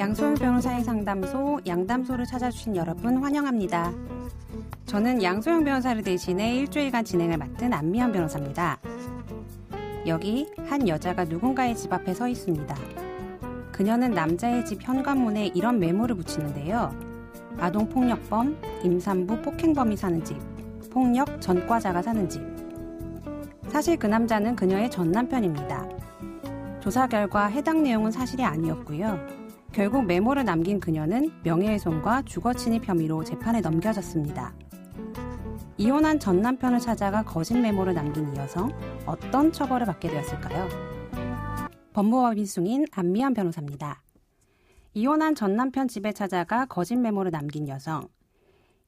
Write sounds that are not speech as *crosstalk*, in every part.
양소연 변호사의 상담소 양담소를 찾아주신 여러분 환영합니다. 저는 양소영 변호사를 대신해 일주일간 진행을 맡은 안미연 변호사입니다. 여기 한 여자가 누군가의 집 앞에 서 있습니다. 그녀는 남자의 집 현관문에 이런 메모를 붙이는데요. 아동폭력범, 임산부 폭행범이 사는 집, 폭력 전과자가 사는 집. 사실 그 남자는 그녀의 전 남편입니다. 조사 결과 해당 내용은 사실이 아니었고요. 결국 메모를 남긴 그녀는 명예훼손과 주거침입 혐의로 재판에 넘겨졌습니다. 이혼한 전 남편을 찾아가 거짓 메모를 남긴 이 여성 어떤 처벌을 받게 되었을까요? 법무법 인승인 안미연 변호사입니다. 이혼한 전 남편 집에 찾아가 거짓 메모를 남긴 여성.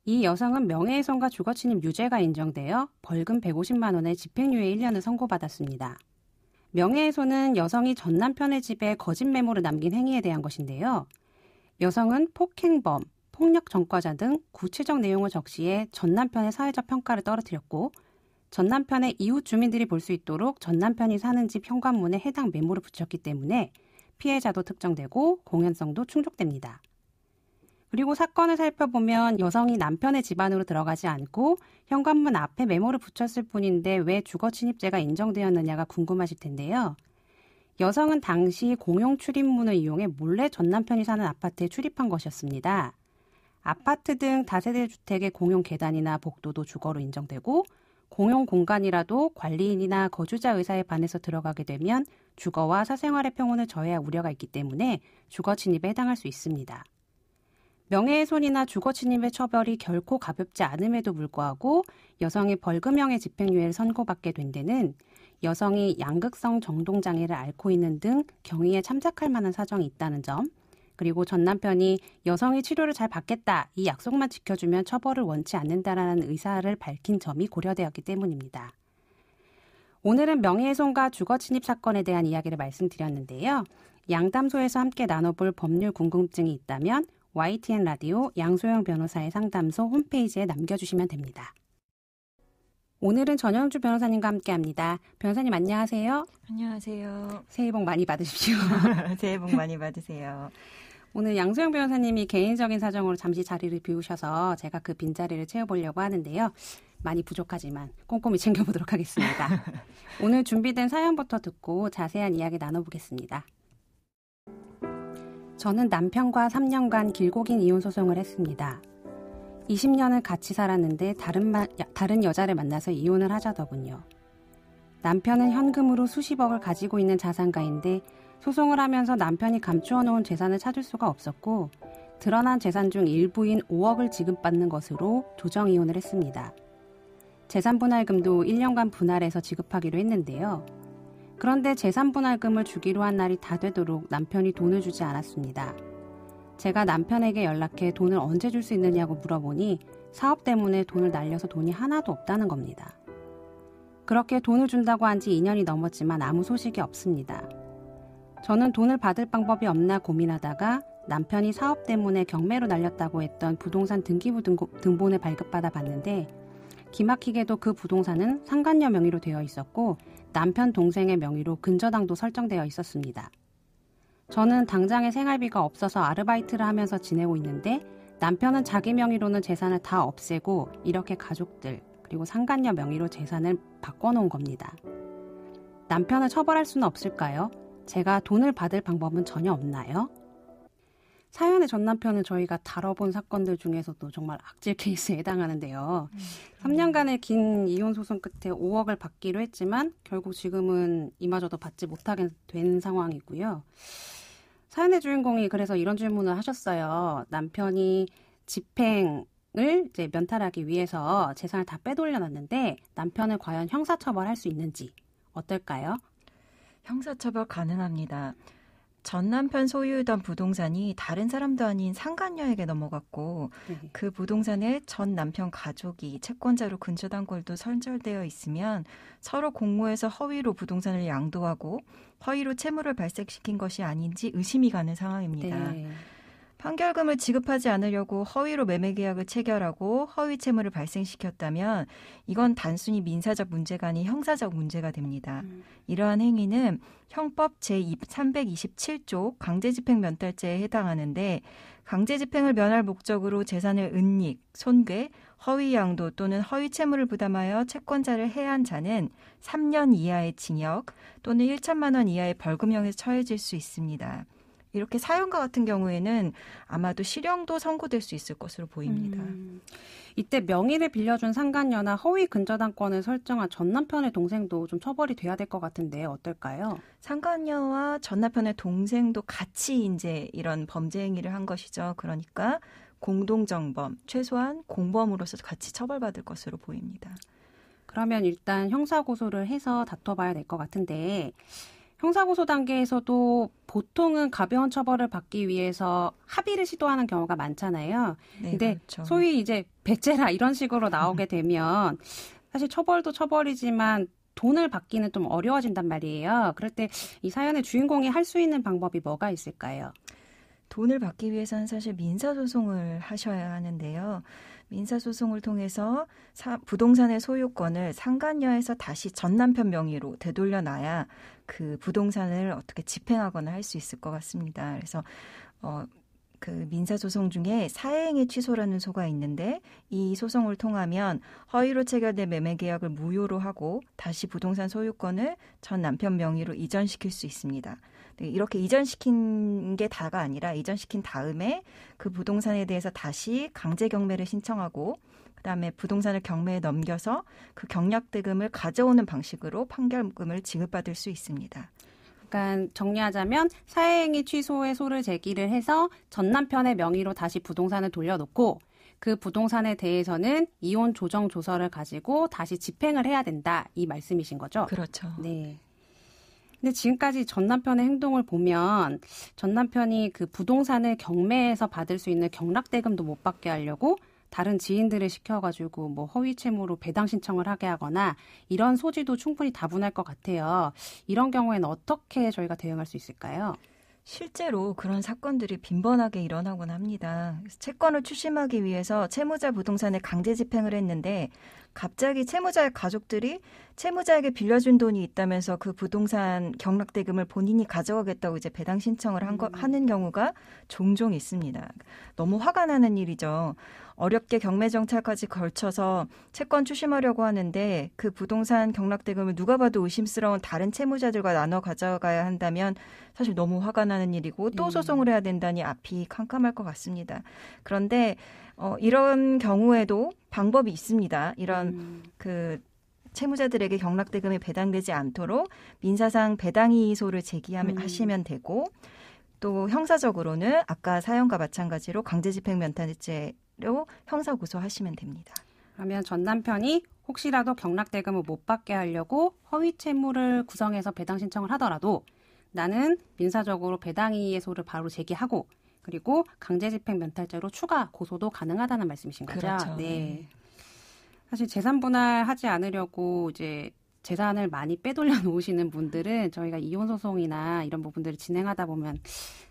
이 여성은 명예훼손과 주거침입 유죄가 인정되어 벌금 150만 원의 집행유예 1년을 선고받았습니다. 명예훼손은 여성이 전 남편의 집에 거짓 메모를 남긴 행위에 대한 것인데요. 여성은 폭행범, 폭력 전과자 등 구체적 내용을 적시해 전 남편의 사회적 평가를 떨어뜨렸고 전 남편의 이웃 주민들이 볼 수 있도록 전 남편이 사는 집 현관문에 해당 메모를 붙였기 때문에 피해자도 특정되고 공연성도 충족됩니다. 그리고 사건을 살펴보면 여성이 남편의 집안으로 들어가지 않고 현관문 앞에 메모를 붙였을 뿐인데 왜 주거 침입죄가 인정되었느냐가 궁금하실 텐데요. 여성은 당시 공용 출입문을 이용해 몰래 전 남편이 사는 아파트에 출입한 것이었습니다. 아파트 등 다세대 주택의 공용 계단이나 복도도 주거로 인정되고 공용 공간이라도 관리인이나 거주자 의사에 반해서 들어가게 되면 주거와 사생활의 평온을 저해할 우려가 있기 때문에 주거 침입에 해당할 수 있습니다. 명예훼손이나 주거침입의 처벌이 결코 가볍지 않음에도 불구하고 여성이 벌금형의 집행유예를 선고받게 된 데는 여성이 양극성 정동장애를 앓고 있는 등 경위에 참작할 만한 사정이 있다는 점, 그리고 전 남편이 여성이 치료를 잘 받겠다, 이 약속만 지켜주면 처벌을 원치 않는다라는 의사를 밝힌 점이 고려되었기 때문입니다. 오늘은 명예훼손과 주거침입 사건에 대한 이야기를 말씀드렸는데요. 양담소에서 함께 나눠볼 법률 궁금증이 있다면 YTN 라디오 양소영 변호사의 상담소 홈페이지에 남겨주시면 됩니다. 오늘은 전영주 변호사님과 함께합니다. 변호사님 안녕하세요. 안녕하세요. 새해 복 많이 받으십시오. *laughs* 새해 복 많이 받으세요. 오늘 양소영 변호사님이 개인적인 사정으로 잠시 자리를 비우셔서 제가 그 빈자리를 채워보려고 하는데요. 많이 부족하지만 꼼꼼히 챙겨보도록 하겠습니다. *laughs* 오늘 준비된 사연부터 듣고 자세한 이야기 나눠보겠습니다. 저는 남편과 3년간 길고 긴 이혼 소송을 했습니다. 20년을 같이 살았는데 다른, 마, 다른 여자를 만나서 이혼을 하자더군요. 남편은 현금으로 수십억을 가지고 있는 자산가인데 소송을 하면서 남편이 감추어 놓은 재산을 찾을 수가 없었고 드러난 재산 중 일부인 5억을 지급받는 것으로 조정 이혼을 했습니다. 재산 분할금도 1년간 분할해서 지급하기로 했는데요. 그런데 재산분할금을 주기로 한 날이 다 되도록 남편이 돈을 주지 않았습니다. 제가 남편에게 연락해 돈을 언제 줄 수 있느냐고 물어보니 사업 때문에 돈을 날려서 돈이 하나도 없다는 겁니다. 그렇게 돈을 준다고 한 지 2년이 넘었지만 아무 소식이 없습니다. 저는 돈을 받을 방법이 없나 고민하다가 남편이 사업 때문에 경매로 날렸다고 했던 부동산 등기부 등본을 발급받아 봤는데 기막히게도 그 부동산은 상관녀 명의로 되어 있었고 남편 동생의 명의로 근저당도 설정되어 있었습니다. 저는 당장의 생활비가 없어서 아르바이트를 하면서 지내고 있는데 남편은 자기 명의로는 재산을 다 없애고 이렇게 가족들 그리고 상간녀 명의로 재산을 바꿔놓은 겁니다. 남편을 처벌할 수는 없을까요? 제가 돈을 받을 방법은 전혀 없나요? 사연의 전 남편은 저희가 다뤄본 사건들 중에서도 정말 악질 케이스에 해당하는데요. 음, 3년간의 긴 이혼 소송 끝에 5억을 받기로 했지만 결국 지금은 이마저도 받지 못하게 된 상황이고요. 사연의 주인공이 그래서 이런 질문을 하셨어요. 남편이 집행 을 이제 면탈하기 위해서 재산을 다 빼돌려놨는데 남편을 과연 형사처벌할 수 있는지 어떨까요? 형사처벌 가능합니다. 전 남편 소유이던 부동산이 다른 사람도 아닌 상간녀에게 넘어갔고 네. 그 부동산에 전 남편 가족이 채권자로 근처단 걸도 선절되어 있으면 서로 공모해서 허위로 부동산을 양도하고 허위로 채무를 발생시킨 것이 아닌지 의심이 가는 상황입니다. 네. 판결금을 지급하지 않으려고 허위로 매매 계약을 체결하고 허위 채무를 발생시켰다면 이건 단순히 민사적 문제가 아닌 형사적 문제가 됩니다. 음. 이러한 행위는 형법 제327조 강제집행 면탈죄에 해당하는데 강제집행을 면할 목적으로 재산을 은닉, 손괴, 허위양도 또는 허위채무를 부담하여 채권자를 해한 자는 3년 이하의 징역 또는 1천만 원 이하의 벌금형에 처해질 수 있습니다. 이렇게 사연과 같은 경우에는 아마도 실형도 선고될 수 있을 것으로 보입니다. 음. 이때 명의를 빌려준 상간녀나 허위 근저당권을 설정한 전남편의 동생도 좀 처벌이 돼야 될 것 같은데 어떨까요? 상간녀와 전남편의 동생도 같이 이제 이런 범죄 행위를 한 것이죠. 그러니까 공동정범, 최소한 공범으로서 같이 처벌받을 것으로 보입니다. 그러면 일단 형사고소를 해서 다퉈봐야 될 것 같은데 형사고소 단계에서도 보통은 가벼운 처벌을 받기 위해서 합의를 시도하는 경우가 많잖아요. 네, 근데 그렇죠. 소위 이제 배째라 이런 식으로 나오게 되면 사실 처벌도 처벌이지만 돈을 받기는 좀 어려워진단 말이에요. 그럴 때 이 사연의 주인공이 할 수 있는 방법이 뭐가 있을까요? 돈을 받기 위해서는 사실 민사소송을 하셔야 하는데요. 민사소송을 통해서 사, 부동산의 소유권을 상간녀에서 다시 전 남편 명의로 되돌려놔야 그 부동산을 어떻게 집행하거나 할 수 있을 것 같습니다. 그래서 어, 그 민사소송 중에 사행의 취소라는 소가 있는데 이 소송을 통하면 허위로 체결된 매매 계약을 무효로 하고 다시 부동산 소유권을 전 남편 명의로 이전시킬 수 있습니다. 이렇게 이전시킨 게 다가 아니라 이전시킨 다음에 그 부동산에 대해서 다시 강제 경매를 신청하고 그다음에 부동산을 경매에 넘겨서 그경력대금을 가져오는 방식으로 판결금을 지급받을 수 있습니다. 그러니까 정리하자면 사행위 취소의 소를 제기를 해서 전 남편의 명의로 다시 부동산을 돌려놓고 그 부동산에 대해서는 이혼 조정 조서를 가지고 다시 집행을 해야 된다 이 말씀이신 거죠? 그렇죠. 네. 근데 지금까지 전 남편의 행동을 보면 전 남편이 그 부동산을 경매에서 받을 수 있는 경락대금도 못 받게 하려고 다른 지인들을 시켜가지고 뭐 허위 채무로 배당 신청을 하게 하거나 이런 소지도 충분히 다분할 것 같아요. 이런 경우에는 어떻게 저희가 대응할 수 있을까요? 실제로 그런 사건들이 빈번하게 일어나곤 합니다. 채권을 추심하기 위해서 채무자 부동산을 강제 집행을 했는데 갑자기 채무자의 가족들이 채무자에게 빌려준 돈이 있다면서 그 부동산 경락대금을 본인이 가져가겠다고 이제 배당 신청을 한 거, 음. 하는 경우가 종종 있습니다. 너무 화가 나는 일이죠. 어렵게 경매 정찰까지 걸쳐서 채권 추심하려고 하는데 그 부동산 경락대금을 누가 봐도 의심스러운 다른 채무자들과 나눠 가져가야 한다면 사실 너무 화가 나는 일이고 또 네. 소송을 해야 된다니 앞이 캄캄할 것 같습니다. 그런데 어, 이런 경우에도 방법이 있습니다. 이런 음. 그 채무자들에게 경락대금이 배당되지 않도록 민사상 배당이의소를 제기하시면 음. 되고 또 형사적으로는 아까 사연과 마찬가지로 강제집행면탈죄로 형사 고소하시면 됩니다. 그러면 전 남편이 혹시라도 경락대금을 못 받게 하려고 허위 채무를 구성해서 배당 신청을 하더라도 나는 민사적으로 배당이의소를 바로 제기하고 그리고 강제 집행 면탈죄로 추가 고소도 가능하다는 말씀이신 거죠. 그렇죠. 네. 네. 사실 재산 분할하지 않으려고 이제 재산을 많이 빼돌려 *laughs* 놓으시는 분들은 저희가 이혼 소송이나 이런 부분들을 진행하다 보면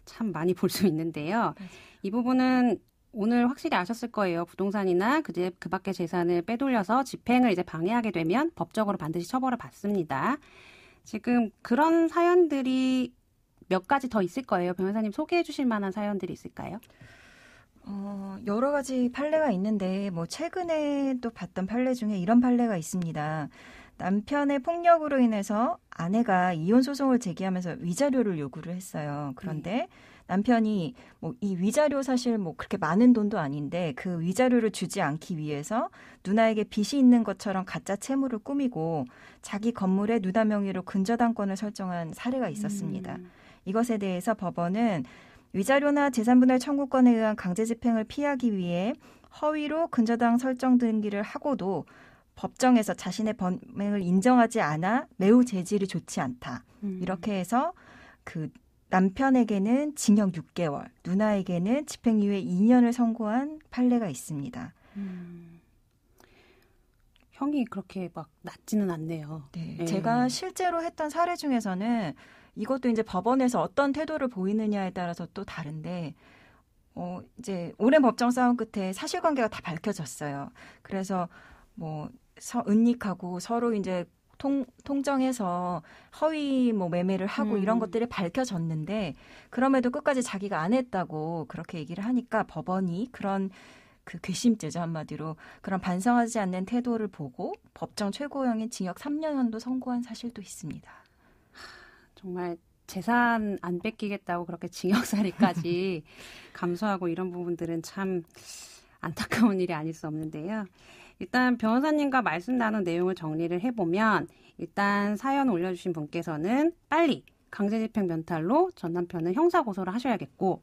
참 많이 볼 수 있는데요. 맞아요. 이 부분은 오늘 확실히 아셨을 거예요. 부동산이나 그제 그밖에 재산을 빼돌려서 집행을 이제 방해하게 되면 법적으로 반드시 처벌을 받습니다. 지금 그런 사연들이 몇 가지 더 있을 거예요. 변호사님 소개해 주실 만한 사연들이 있을까요? 어, 여러 가지 판례가 있는데 뭐 최근에 또 봤던 판례 중에 이런 판례가 있습니다. 남편의 폭력으로 인해서 아내가 이혼 소송을 제기하면서 위자료를 요구를 했어요. 그런데 네. 남편이 뭐 이 위자료 사실 뭐 그렇게 많은 돈도 아닌데 그 위자료를 주지 않기 위해서 누나에게 빚이 있는 것처럼 가짜 채무를 꾸미고 자기 건물에 누나 명의로 근저당권을 설정한 사례가 있었습니다. 음. 이것에 대해서 법원은 위자료나 재산분할 청구권에 의한 강제 집행을 피하기 위해 허위로 근저당 설정 등기를 하고도 법정에서 자신의 범행을 인정하지 않아 매우 재질이 좋지 않다. 음. 이렇게 해서 그 남편에게는 징역 6개월, 누나에게는 집행유예 2년을 선고한 판례가 있습니다. 음. 형이 그렇게 막 낮지는 않네요. 네. 네. 제가 실제로 했던 사례 중에서는 이것도 이제 법원에서 어떤 태도를 보이느냐에 따라서 또 다른데 어 이제 오랜 법정 싸움 끝에 사실관계가 다 밝혀졌어요. 그래서 뭐 서, 은닉하고 서로 이제 통, 통정해서 허위 뭐 매매를 하고 음. 이런 것들이 밝혀졌는데 그럼에도 끝까지 자기가 안 했다고 그렇게 얘기를 하니까 법원이 그런 그 괘씸죄죠 한마디로 그런 반성하지 않는 태도를 보고 법정 최고형인 징역 3년형도 선고한 사실도 있습니다. 정말 재산 안 뺏기겠다고 그렇게 징역살이까지 *laughs* 감수하고 이런 부분들은 참 안타까운 일이 아닐 수 없는데요. 일단 변호사님과 말씀 나눈 내용을 정리를 해보면 일단 사연 올려주신 분께서는 빨리 강제집행 면탈로 전 남편을 형사 고소를 하셔야겠고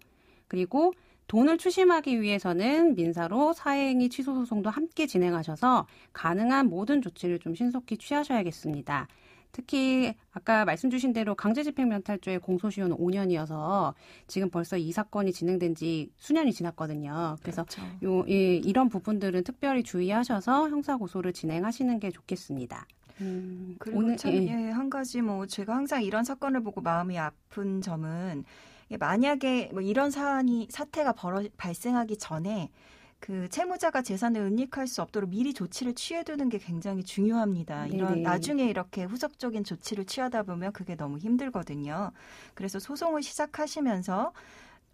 그리고 돈을 추심하기 위해서는 민사로 사행위 취소 소송도 함께 진행하셔서 가능한 모든 조치를 좀 신속히 취하셔야겠습니다. 특히 아까 말씀 주신 대로 강제집행면탈죄의 공소시효는 5년이어서 지금 벌써 이 사건이 진행된 지 수년이 지났거든요. 그래서 그렇죠. 요, 이, 이런 부분들은 특별히 주의하셔서 형사고소를 진행하시는 게 좋겠습니다. 음, 그리고 오늘, 참, 예. 예, 한 가지 뭐 제가 항상 이런 사건을 보고 마음이 아픈 점은 만약에 뭐 이런 사안이 사태가 벌어, 발생하기 전에 그 채무자가 재산을 은닉할 수 없도록 미리 조치를 취해두는 게 굉장히 중요합니다. 이런 네네. 나중에 이렇게 후속적인 조치를 취하다 보면 그게 너무 힘들거든요. 그래서 소송을 시작하시면서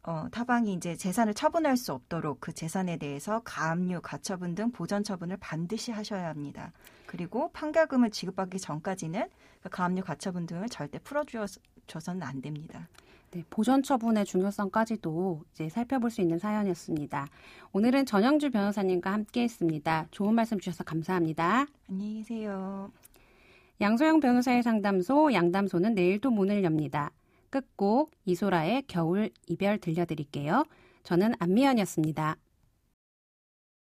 어, 타방이 이제 재산을 처분할 수 없도록 그 재산에 대해서 가압류, 가처분 등 보전 처분을 반드시 하셔야 합니다. 그리고 판가금을 지급받기 전까지는 그 가압류, 가처분 등을 절대 풀어주어서는 안 됩니다. 네, 보전 처분의 중요성까지도 이제 살펴볼 수 있는 사연이었습니다. 오늘은 전영주 변호사님과 함께했습니다. 좋은 말씀 주셔서 감사합니다. 안녕히 계세요. 양소영 변호사의 상담소 양담소는 내일도 문을 엽니다. 끝곡 이소라의 겨울 이별 들려드릴게요. 저는 안미연이었습니다.